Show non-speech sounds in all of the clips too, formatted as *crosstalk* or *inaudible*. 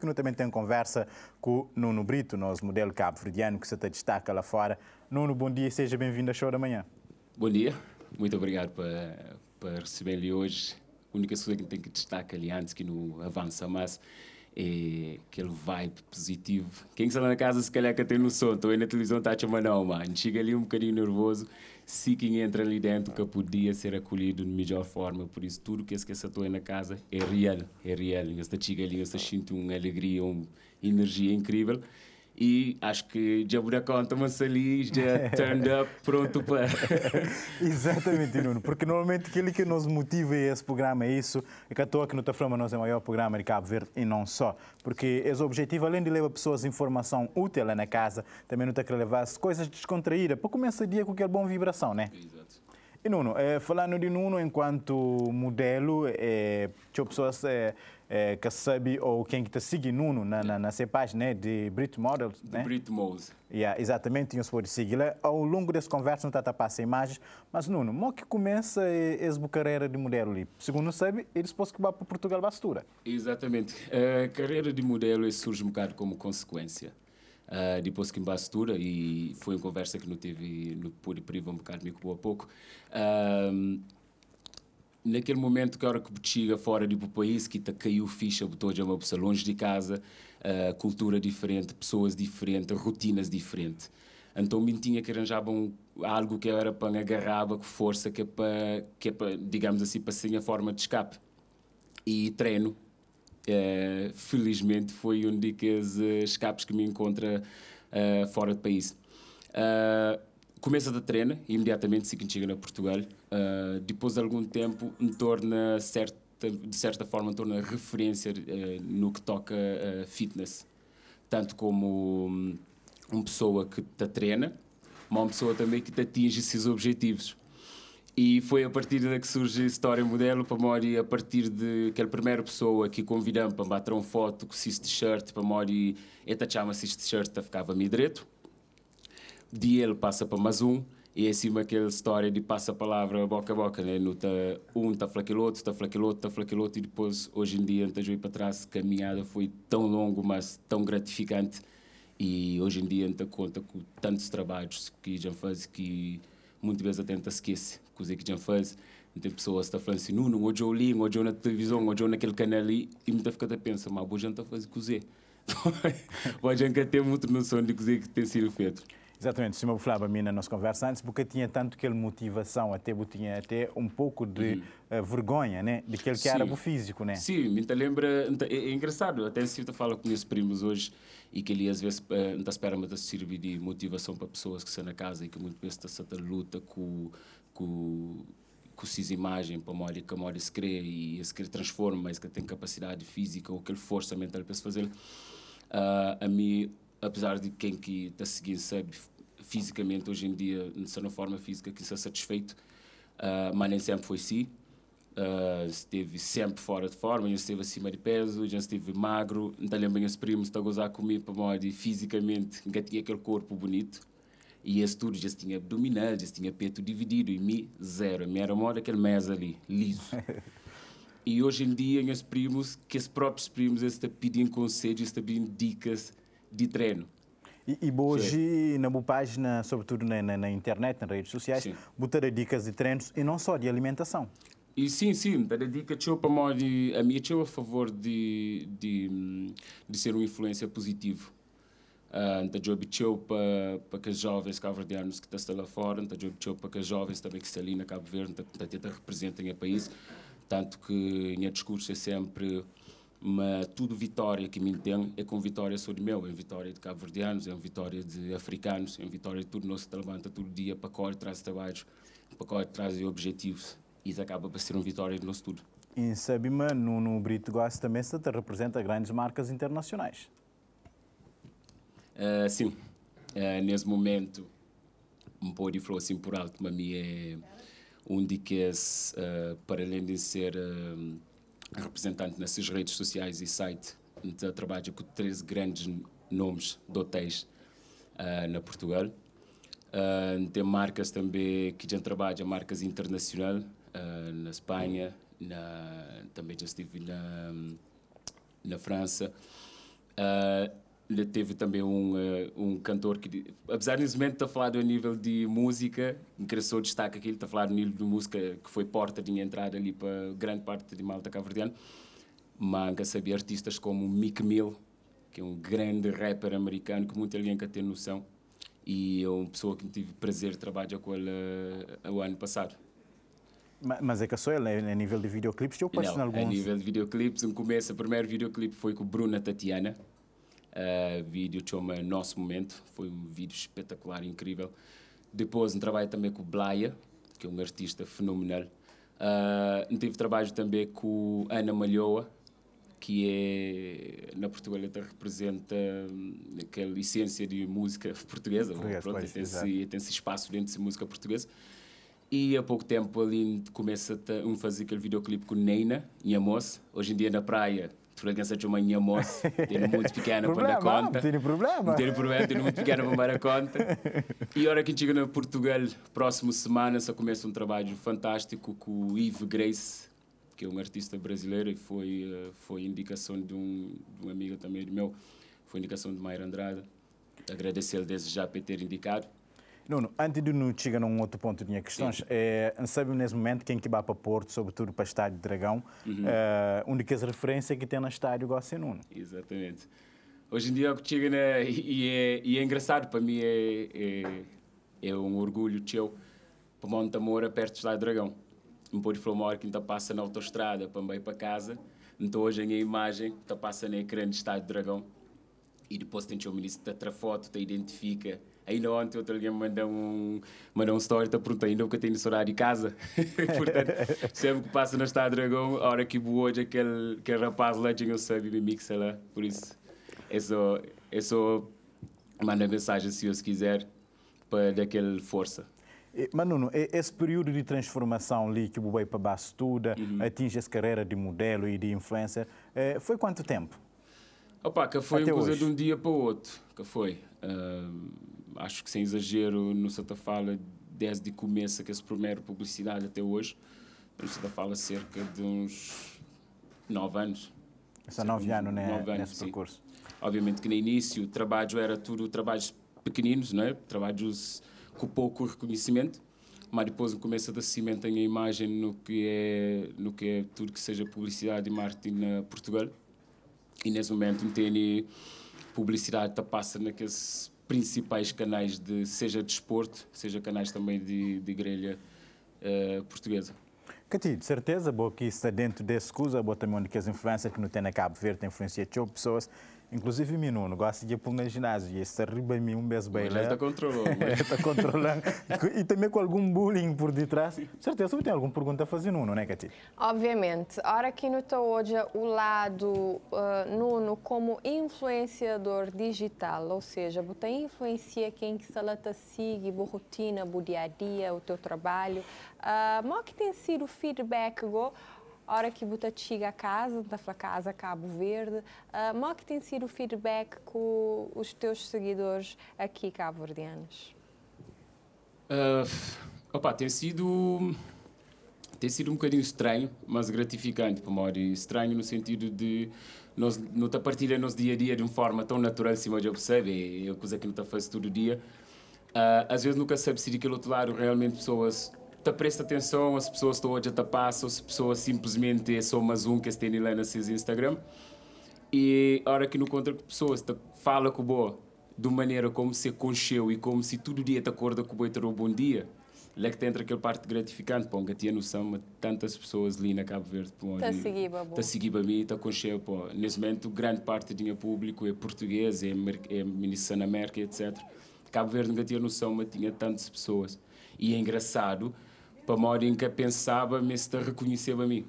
que nós também temos conversa com Nuno Brito, nosso modelo cabo-verdiano, que se está destaca lá fora. Nuno, bom dia e seja bem-vindo à Show da Manhã. Bom dia, muito obrigado para, receber-lhe hoje. A única coisa que tenho que destacar ali antes que não avança mais é aquele vibe positivo. Quem está lá na casa, se calhar que tem som, estou aí na televisão, está a chamar, não, mano. Chega ali um bocadinho nervoso, se quem entra ali dentro que podia ser acolhido de melhor forma. Por isso, tudo que esquece estou aí na casa é real, é real. Eu estou chega ali, eu uma alegria, uma energia incrível e acho que já Jaburacão conta se ali, já *laughs* turned up, pronto para. *laughs* Exatamente, Nuno, porque normalmente aquilo que nos motiva é esse programa, é isso, é que a toa que no Taframa nós é o maior programa de Cabo Verde e não só, porque esse objetivo, além de levar pessoas informação útil lá na casa, também não tem que levar coisas descontraídas, para começar o dia com aquela boa vibração, né? Exato. E Nuno, eh, falando de Nuno enquanto modelo, é, pessoas. Eh, é, sabe ou quem está seguindo Nuno na, na, na né, de Brit Models. Né? Brit Models. Yeah, exatamente, tinha se de seguir. Ao longo dessa conversa, não está a tá passar imagens, mas Nuno, como que começa essa carreira de modelo ali? Segundo sabe, ele supôs que vai para Portugal bastura. Exatamente. A carreira de modelo surge um bocado como consequência. Uh, depois que em Bastura, e foi uma conversa que não tive, não pude privar um bocado comigo pouco a pouco. Uh, naquele momento que hora que chega fora do país que tá caiu ficha botou de uma pessoa longe de casa uh, cultura diferente pessoas diferentes rotinas diferentes então me tinha que arranjar um, algo que era para agarrava com força que é para que é para digamos assim para ser a forma de escape e treino uh, felizmente foi um daqueles eh, escapes que me encontra uh, fora do país uh, começa a treinar imediatamente se que chega na Portugal uh, depois de algum tempo me torna certa de certa forma torna referência uh, no que toca uh, fitness tanto como hum, uma pessoa que te treina mas uma pessoa também que te atinge esses objetivos e foi a partir da que surge a história modelo para Mori, a partir de aquela primeira pessoa que convidamos para bater uma foto com esse t-shirt, para Mori, eta então chama esse t-shirt, ficava-me direito. De ele passa para mais um e é sempre assim aquela história de passa-palavra boca a boca, né? No tá, um está a outro, está a outro, está a outro, e depois, hoje em dia, antes de ir para trás, a caminhada foi tão longo, mas tão gratificante. E hoje em dia, a conta com tantos trabalhos que já faz que muitas vezes até esquece coisa que já faz. Tem pessoas que estão tá falando assim, não hoje eu li, hoje eu na televisão, hoje eu naquele canal ali, e muita fica a pensar, mas hoje não está a fazer cozer. Hoje nunca tem muito noção de cozer que tem sido feito. Exatamente, o me falava a mim, na nossa conversa antes, porque tinha tanto aquela motivação, até tinha até um pouco de uh, vergonha, né? de que ele era o físico, né? Sim, me lembra, é, é engraçado, até se eu falo com meus primos hoje e que ele às vezes não eh, está esperando de servir de motivação para pessoas que estão na casa e que muitas vezes está a luta com, com com essas imagem para a mole, que a mole se crê e se crê transforma, mas que tem capacidade física ou aquele força mental para se fazer. Uh, a mim apesar de quem que está seguindo sabe fisicamente, hoje em dia, se não forma física, que está satisfeito, uh, mas nem sempre foi assim. Uh, ah, esteve sempre fora de forma, já esteve acima de peso, já esteve magro. Então, lembro os primos estão a gozar comigo para morde fisicamente, nunca tinha aquele corpo bonito. E esse tudo já tinha abdominal, já tinha peito dividido, e me zero. Me era moda aquele mês ali, liso. *laughs* e hoje em dia, meus primos, que os próprios primos estão pedindo conselhos, estão pedindo dicas de treino. E, e hoje, na minha página, sobretudo na, na, na, internet, nas redes sociais, botar dicas de treinos e não só de alimentação. E sim, sim, para dica eu para mim, a minha eu a favor de, de, de ser uma influência positiva. Ah, então, eu obteu para, para que as jovens cabo-verdianos que estão lá fora, então, eu obteu para que as jovens também que estão ali na Cabo Verde, que representem o país. Tanto que, em discurso, é sempre mas tudo vitória que me tem é com vitória sobre meu, é vitória de cabo-verdianos, é vitória de africanos, é vitória de tudo nosso que levanta todo dia, para correr, traz trabalhos, para correr, traz objetivos. Isso acaba por ser uma vitória de nosso tudo. Em no no Brito Goss também se representa grandes marcas internacionais. Uh, sim, uh, nesse momento, um pouco de flor assim por alto, para mim é um de que, uh, para além de ser... Uh, representante nessas redes sociais e site, trabalho com 13 grandes nomes de hotéis uh, na Portugal. Uh, tem marcas também que já trabalha, marcas internacionais, uh, ah, na Espanha, na, também já estive na, na França. Uh, lhe teve também um, uh, um cantor que, apesar nesse momento a falado a nível de música, engraçou destaque aqui, está a falar a nível de música que foi porta de entrada ali para grande parte de malta mas manga sabia artistas como Mick Mill, que é um grande rapper americano que muita gente tem noção, e é uma pessoa que tive prazer de trabalhar com ele uh, o ano passado. Mas é que só ele, né, a nível de videoclipes, eu passo em alguns. A nível de videoclipes, um começo, o primeiro videoclipe foi com Bruna Tatiana, Uh, vídeo chama Nosso Momento, foi um vídeo espetacular, incrível. Depois, um trabalho também com o Blaya, que é um artista fenomenal. Uh, tive trabalho também com Ana Malhoa, que é, na Portugal representa hum, aquela essência de música portuguesa. Pronto, tem, esse, tem esse espaço dentro de música portuguesa. E há pouco tempo ali começa a fazer aquele videoclipe com Neina, minha moça. Hoje em dia na praia Frankenstein de manhã moça, tendo muito pequena para dar conta. Não tem problema. Não tem problema, tenho muito pequena para dar conta. E hora que chega no Portugal, próxima semana, só começa um trabalho fantástico com o Yves Grace, que é um artista brasileiro e foi, eh, foi indicação de um, de um amigo também de meu, foi indicação de Maíra Andrade. agradecer desde já por ter indicado. Nuno, antes de Nuno chegar a um outro ponto de minha questão, eh, é, sabe nesse momento quem é que vai para Porto, sobretudo para o estádio de Dragão, uhum. é, eh, onde que as referências que tem no estádio gosta Nuno. Exatamente. Hoje em dia o que né, e, é, e é engraçado para mim, é, é, é um orgulho teu para Amor, perto do estádio de Dragão. Me pôs de uma que ainda passa na autostrada para meio para casa, então hoje a minha imagem está passa na grande estádio de Dragão e depois tem o ministro da Trafoto, te identifica Ainda ontem outro alguém me mandou um, mandou um story da proteína que eu tenho nesse horário em casa. *laughs* Portanto, sempre que passa na Estado Dragão, a hora que o hoje, aquele, aquele rapaz lá tinha o sub e me mixa lá. Por isso, é só, é só mandar mensagem se eu quiser para dar aquela força. Manuno esse período de transformação ali que o para Pabá estuda, uhum. atinge essa carreira de modelo e de influencer, eh, foi quanto tempo? Opa, que foi Até uma coisa hoje. de um dia para o outro. Que foi. Ah, acho que sem exagero, no Santa Fala, desde que começa que esse primeiro publicidade até hoje, no Santa Fala cerca de uns nove anos. São nove anos, né? Nove anos, nesse sim. percurso. Obviamente que no início o trabalho era tudo trabalhos pequeninos, não é? Trabalhos com pouco reconhecimento, mas depois começa a dar cimento em imagem no que é no que é tudo que seja publicidade e marketing na Portugal. E nesse momento não tem publicidade tá passa naqueles principais canais, de, seja de esporte, seja canais também de, de grelha uh, portuguesa. Cati, de certeza, boa que está é dentro desse escusa, boa também onde que as influências que não tem na Cabo Verde influencia de pessoas Inclusive, Minuno, gosto de ir para o ginásio e se arriba em mim um beijo bem. Ele está controlando. está *laughs* controlando. e também com algum bullying por detrás. Certeza que tem alguma pergunta a fazer, Nuno, não é, Cati? Obviamente. Ora, que teu hoje o lado uh, Nuno como influenciador digital, ou seja, você influencia quem que ela está sigue, a rotina, o dia a dia, o teu trabalho. Uh, ah, qual que tem sido o feedback go? hora que você chega a casa, da sua casa Cabo Verde, uh, ah, qual que tem sido o feedback com os teus seguidores aqui cabo Verdeanos? Uh, ah, opa, tem sido tem sido um bocadinho estranho, mas gratificante para Mori. Estranho no sentido de nós não está partilhando nosso dia a dia de uma forma tão natural, se assim, eu percebe, é, é uma coisa que não está faz todo dia. Uh, às vezes nunca sabe se daquele outro lado realmente pessoas te tá, presta atenção as pessoas estão hoje a tapar, passam, as pessoas simplesmente é são mais um que se tem lá nos seus Instagram. E a hora que não encontra com pessoas, te tá, fala com o boa, de maneira como se concheu e como se todo dia te acorda com o boi um bom dia. Lá é que entra aquela parte gratificante, pô, que tinha noção de tantas pessoas ali na Cabo Verde, Está a seguir, babu. Está a seguir, babu, está concheu, pô. Nesse momento, grande parte do meu público é português, é, é ministro na América, etc. Cabo Verde nunca tinha noção, de tinha tantas pessoas. E é engraçado, para uma que pensava-me se te reconheceu a mim.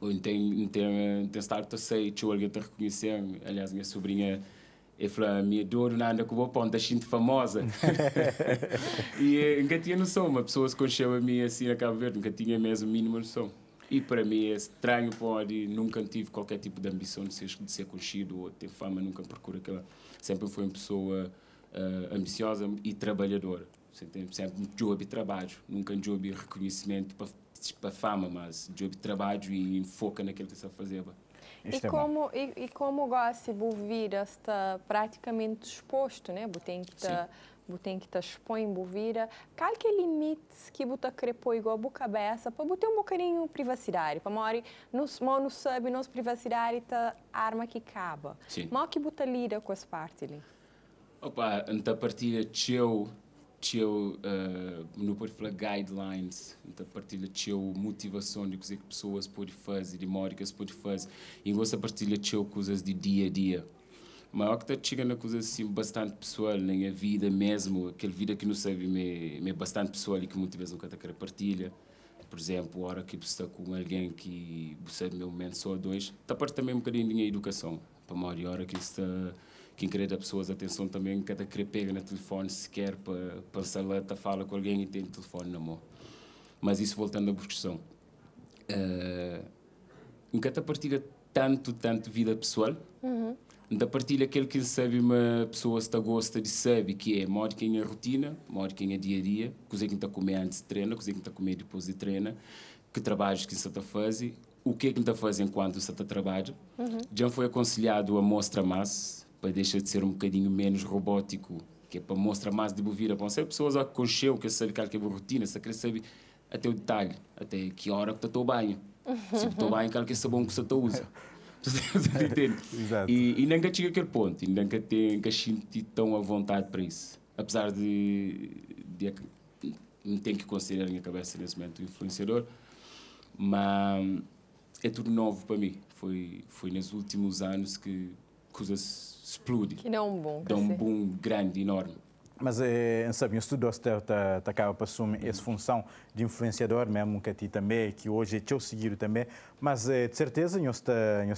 Ou tem, tem, tem estar a sei, que alguém te reconheceu. Aliás, minha sobrinha, ela é falou, minha dor não anda com o pão, deixa-te famosa. *laughs* e eh, nunca tinha noção, uma pessoa se conheceu a mim assim a Cabo Verde, nunca tinha mesmo mínima noção. E para mim é estranho, pode, nunca tive qualquer tipo de ambição de ser, de ser conhecido ou ter fama, nunca procuro aquela. Sempre fui uma pessoa uh, ambiciosa e trabalhadora. Você tem sempre é um job trabalho, nunca um job reconhecimento para, para fama, mas job trabalho e foca naquilo que você sabe fazer. e, é como, e, e, como gosta de ouvir esta praticamente exposto, né? Tem que estar tem que estar expõe bovira qual que é limite que você quer pôr igual a cabeça para botar um bocadinho privacidade para mori nos mono sabe nos privacidade a arma que acaba mal que você lida com as partes ali opa então a partir de eu tinha uh, não pode falar guidelines então partilha teu motivação de coisas que pessoas podem fazer de modo que podem fazer e gosta partilha teu coisas de dia a dia mas o que está chegando a coisas assim bastante pessoal na minha vida mesmo aquela vida que não sabe me me é bastante pessoal e que muitas vezes nunca quero querer partilha por exemplo a hora que você está com alguém que você é meu momento só dois está parte também um bocadinho de minha educação para a maior hora que está que encarrega pessoas atenção também, cada querer pega no telefone sequer para, para saleta, fala com alguém e tem o telefone na mão. Mas isso voltando à discussão. Uh, eh, cada partilha tanto, tanto vida pessoal, uhum. da partilha aquele que sabe uma pessoa está gosta de sabe que é mora quem é rotina, mora quem é dia a dia, coisa que está a comer antes de treinar, coisa que está a comer depois de treinar, que trabalhos que se está a fazer, o que é que está a fazer enquanto se está a trabalhar. Uhum. Já foi aconselhado a mostrar mais para deixar de ser um bocadinho menos robótico, que é para mostrar mais de Bovira, para ser pessoas a concheu, que sabe que é rotina, se quer saber até o detalhe, até que hora que estou banho. Se estou banho, quero que sabão que *laughs* você usa. *laughs* E, e nunca chega aquele ponto, e nunca tem senti tão à vontade para isso. Apesar de, de me tenho que considerar a minha cabeça nesse momento influenciador, mas é tudo novo para mim. Foi, foi nos últimos anos que coisa explode. Que é um boom. Dá um boom grande, enorme. Mas é, eh, sabe, o Studos acaba para assumir essa função de influenciador mesmo que a ti também, que hoje é eu seguir também, mas é, de certeza nós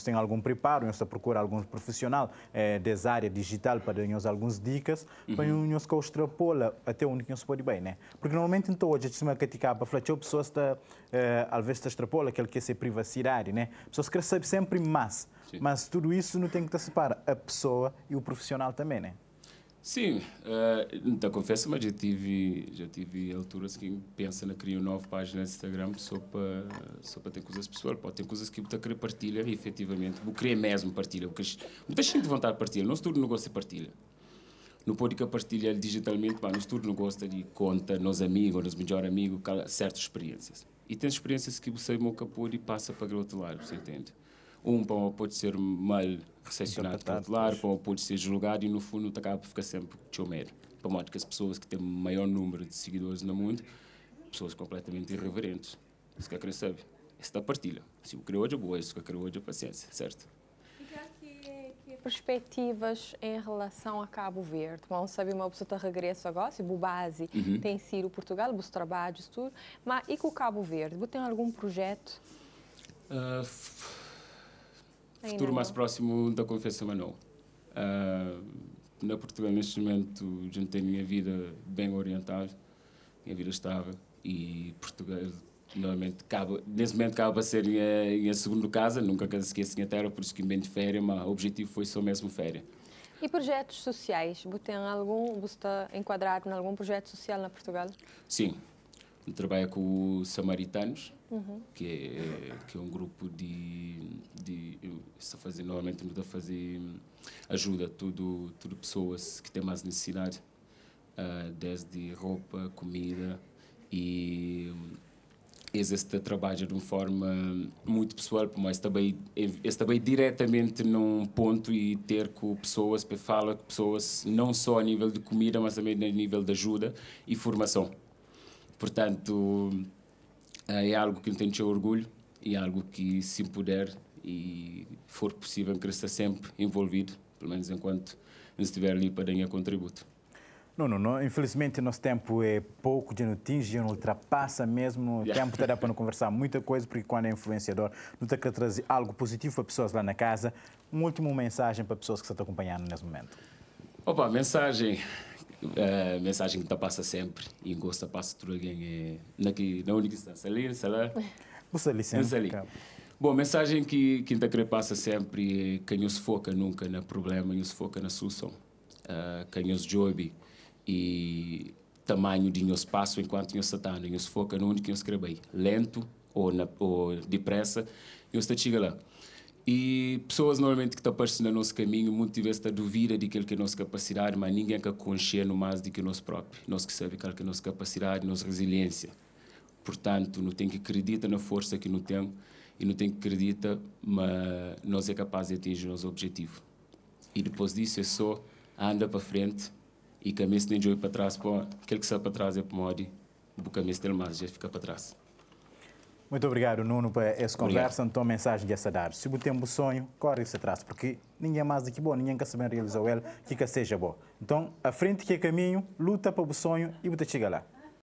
tem algum preparo, nós procura algum profissional é, eh, dessa área digital para dar-nos algumas dicas, uhum. para nós que extrapola até onde nós pode bem, né? Porque normalmente então hoje a que ti acaba falar que pessoas está talvez está extrapola aquele que é ser privacidade, né? Pessoas que recebem sempre mais, Sim. mas tudo isso não tem que te separar a pessoa e o profissional também, né? Sim, uh, então confesso, mas já tive, já tive alturas que pensa na criar uma nova página no Instagram só para só para ter coisas pessoais. Pode ter coisas que eu querer partilhar e efetivamente vou querer mesmo partilhar. Porque muita gente vontade de partilhar, nosso tudo negócio de partilha. Não pode que partilhar digitalmente, mas nosso tudo gosta de conta, nos amigos, nos melhores amigos, certas experiências. E tem experiências que você nunca é pôde e passa para o outro lado, você entende? Um pão pode ser mal recepcionado pelo popular, pão pode ser julgado e no fundo acaba por fica sempre chomer. Para modo que as pessoas que têm maior número de seguidores no mundo, pessoas completamente irreverentes. Isso que eu quero Isso Esta partilha. Se o hoje é boa, se o hoje é paciência, certo? perspectivas em relação a Cabo Verde? Vamos sabe uma pessoa está regresso agora, se base uhum. tem sido Portugal, os trabalhos, tudo. Mas e com o Cabo Verde? Você tem algum projeto? Uh, futuro mais próximo da Confessão Manuel. Uh, ah, na Portugal, neste momento, já tenho a minha vida bem orientada, minha vida estável e Portugal normalmente acaba, nesse momento acaba a ser minha, minha segunda casa, nunca esqueci a terra, por isso que me de férias, mas o objetivo foi só mesmo férias. E projetos sociais? Você tem algum, você está enquadrado em algum projeto social na Portugal? Sim, trabalha com os samaritanos, uhum. que, é, que é um grupo de. de está fazendo normalmente está a fazer ajuda a tudo, tudo pessoas que têm mais necessidade, uh, desde roupa, comida e este trabalho de uma forma muito pessoal, mas também esse também diretamente num ponto e ter com pessoas, para falar com pessoas não só a nível de comida, mas também a nível de ajuda e formação. Portanto, eh, é algo que me tem de orgulho e é algo que, se puder e for possível, quero estar sempre envolvido, pelo menos enquanto não estiver ali para dar contributo. Não, não, não, Infelizmente, nosso tempo é pouco, já não atinge, já não ultrapassa mesmo. O yeah. tempo está para não conversar muita coisa, porque quando é influenciador, não tem que trazer algo positivo para pessoas lá na casa. Uma última mensagem para pessoas que estão acompanhando nesse momento. Opa, mensagem a eh, mensagem que te passa sempre e gosta passa tudo alguém é na única instância ali será você licença ali bom mensagem que que te passa sempre quem não se foca nunca no problema não se foca na solução uh, que não se e tamanho de nosso espaço enquanto nós está nós foca no único que nós quer bem, lento ou, na, ou depressa, nós chega lá. E pessoas normalmente que estão aparecendo no nosso caminho, muito tivesse a dúvida de que é a nossa capacidade, mas ninguém que conhecer no mais do que o nosso próprio Nós que sabemos qual é a nossa capacidade, a nossa resiliência. Portanto, não tem que acreditar na força que não temos e não tem que acreditar, mas nós é capaz de atingir o nosso objetivo. E depois disso é só anda para frente e cabeça nem olhar para trás, aquele que sai para trás é para o modo, o caminho dele mais já fica para trás. Muito obrigado, Nuno, por essa conversa. Então, Então, mensagem de dar. Se você tem um sonho, corre se atrás, porque ninguém é mais do que bom, ninguém quer saber realizar ele, que, que seja bom. Então, à frente que é caminho, luta para o sonho e você chega lá.